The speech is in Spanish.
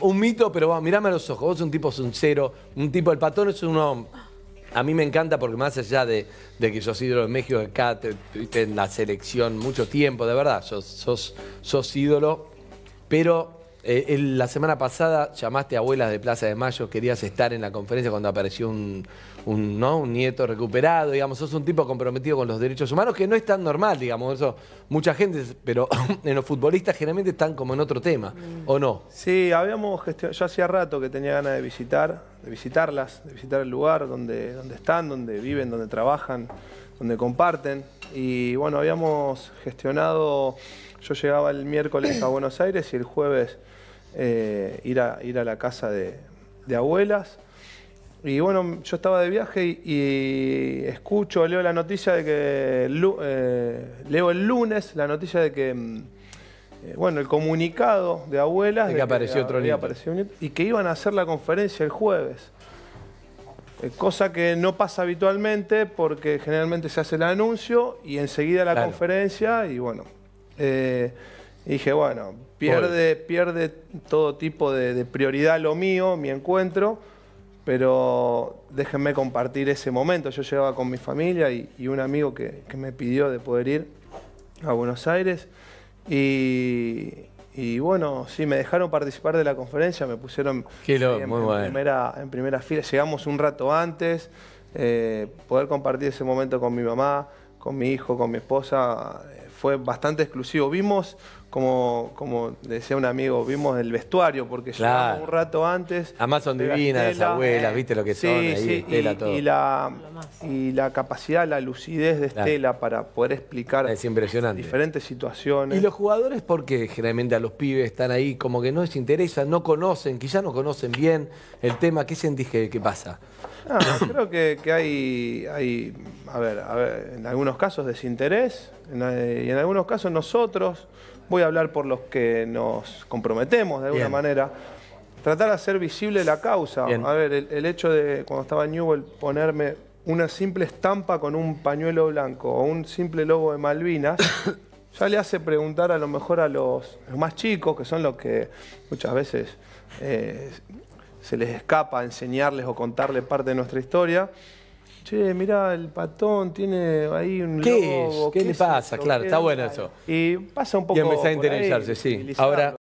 Un mito, pero vamos, mirame a los ojos, vos sos un tipo sincero, un tipo, el patrón es uno, a mí me encanta porque más allá de, que sos ídolo de México, acá te, en la selección mucho tiempo, de verdad, sos, sos ídolo, pero eh, eh, la semana pasada llamaste a abuelas de Plaza de Mayo, querías estar en la conferencia cuando apareció un, ¿no? un nieto recuperado, digamos, sos un tipo comprometido con los derechos humanos, que no es tan normal, digamos, eso mucha gente, pero en los futbolistas generalmente están como en otro tema, ¿o no? Sí, habíamos yo hacía rato que tenía ganas de visitar, de visitarlas, de visitar el lugar donde, donde están, donde viven, donde trabajan, donde comparten. Y bueno, habíamos gestionado, yo llegaba el miércoles a Buenos Aires y el jueves eh, ir, a, ir a la casa de, abuelas. Y bueno, yo estaba de viaje y, escucho, leo la noticia de que, eh, leo el lunes la noticia de que, mm, eh, bueno, el comunicado de abuelas... De que, apareció otro día y que iban a hacer la conferencia el jueves. Eh, cosa que no pasa habitualmente porque generalmente se hace el anuncio y enseguida la conferencia y bueno. Eh, dije, bueno, pierde, pierde todo tipo de, prioridad lo mío, mi encuentro, pero déjenme compartir ese momento. Yo llegaba con mi familia y, un amigo que, que, me pidió de poder ir a Buenos Aires y, y bueno, sí, me dejaron participar de la conferencia, me pusieron en, primera, fila. Llegamos un rato antes, eh, poder compartir ese momento con mi mamá, con mi hijo, con mi esposa, eh, fue bastante exclusivo. Vimos, como, como decía un amigo, vimos el vestuario, porque ya un rato antes. Amazon son divinas las abuelas, viste lo que son, ahí, Estela, y, todo. Y la, y la capacidad, la lucidez de Estela para poder explicar diferentes situaciones. ¿Y los jugadores por qué generalmente a los pibes están ahí como que no les interesa, no conocen, quizás no conocen bien el tema? ¿Qué sentís que, qué pasa? Ah, creo que, hay, hay, a ver, en algunos casos desinterés, eh, y en algunos casos nosotros, voy a hablar por los que nos comprometemos de alguna manera, tratar de hacer visible la causa. A ver, el, hecho de cuando estaba en Newell ponerme una simple estampa con un pañuelo blanco o un simple lobo de Malvinas, ya le hace preguntar a lo mejor a los, más chicos, que son los que muchas veces eh, se les escapa enseñarles o contarles parte de nuestra historia, che, mirá, el patón tiene ahí un ¿Qué es? ¿Qué, le pasa? claro, está bueno eso. Y pasa un poco. Y empezó a interesarse, sí. Ahora.